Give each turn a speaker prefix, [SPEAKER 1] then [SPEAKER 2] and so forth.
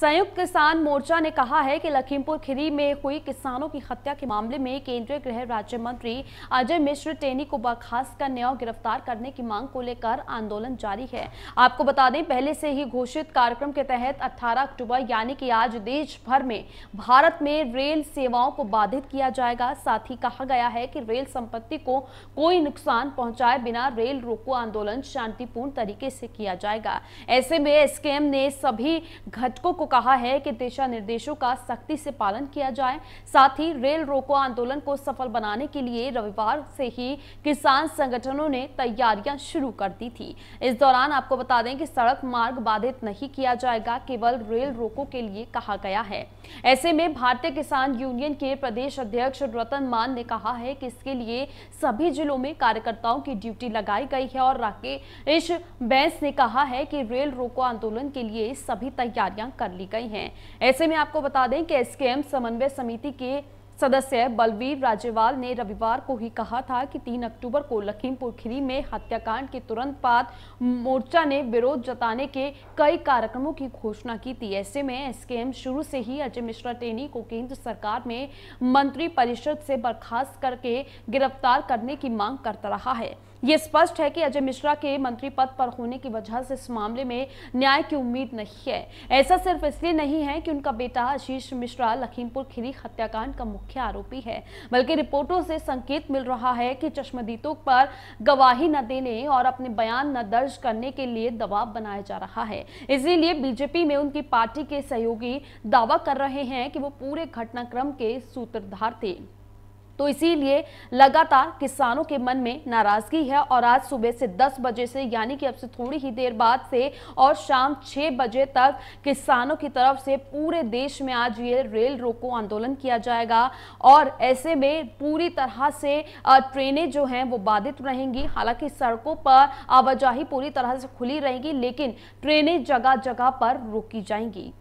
[SPEAKER 1] संयुक्त किसान मोर्चा ने कहा है कि लखीमपुर खीरी में हुई किसानों की हत्या के मामले में केंद्रीय गृह राज्य मंत्री अजय मिश्र टेनी को बर्खास्त करने और गिरफ्तार करने की मांग को लेकर आंदोलन जारी है आपको बता दें पहले से ही घोषित कार्यक्रम के तहत 18 अक्टूबर यानी कि आज देश भर में भारत में रेल सेवाओं को बाधित किया जाएगा साथ ही कहा गया है कि रेल संपत्ति को कोई नुकसान पहुंचाए बिना रेल रोको आंदोलन शांतिपूर्ण तरीके से किया जाएगा ऐसे में एसकेएम ने सभी घटकों को कहा है कि दिशा निर्देशों का सख्ती से पालन किया जाए साथ ही रेल रोको आंदोलन को सफल बनाने के लिए रविवार से ही किसान संगठनों ने तैयारियां शुरू कर दी थी इस दौरान आपको बता दें कि सड़क मार्ग बाधित नहीं किया जाएगा केवल रेल रोको के लिए कहा गया है ऐसे में भारतीय किसान यूनियन के प्रदेश अध्यक्ष रतन मान ने कहा है कि इसके लिए सभी जिलों में कार्यकर्ताओं की ड्यूटी लगाई गई है और राकेश बैंस ने कहा है कि रेल रोको आंदोलन के लिए सभी तैयारियां कर ली गई हैं ऐसे में आपको बता दें कि एसकेएम समन्वय समिति के सदस्य बलवीर राजेवाल ने रविवार को ही कहा था कि 3 अक्टूबर को लखीमपुर खीरी में हत्याकांड के तुरंत बाद मोर्चा ने विरोध जताने के कई कार्यक्रमों की घोषणा की थी ऐसे में एसकेएम शुरू से ही अजय मिश्रा टेनी को केंद्र सरकार में मंत्री परिषद से बर्खास्त करके गिरफ्तार करने की मांग करता रहा है ये स्पष्ट है कि अजय मिश्रा के मंत्री पद पर होने की वजह से इस मामले में न्याय की उम्मीद नहीं है ऐसा सिर्फ इसलिए नहीं है कि उनका बेटा आशीष मिश्रा लखीमपुर खीरी हत्याकांड का मुख्य आरोपी है बल्कि रिपोर्टों से संकेत मिल रहा है कि चश्मदीतों पर गवाही न देने और अपने बयान न दर्ज करने के लिए दबाव बनाया जा रहा है इसीलिए बीजेपी में उनकी पार्टी के सहयोगी दावा कर रहे हैं कि वो पूरे घटनाक्रम के सूत्रधार थे तो इसीलिए लगातार किसानों के मन में नाराजगी है और आज सुबह से 10 बजे से यानी कि अब से थोड़ी ही देर बाद से और शाम 6 बजे तक किसानों की तरफ से पूरे देश में आज ये रेल रोको आंदोलन किया जाएगा और ऐसे में पूरी तरह से ट्रेनें जो हैं वो बाधित रहेंगी हालांकि सड़कों पर आवाजाही पूरी तरह से खुली रहेगी लेकिन ट्रेनें जगह जगह पर रोकी जाएंगी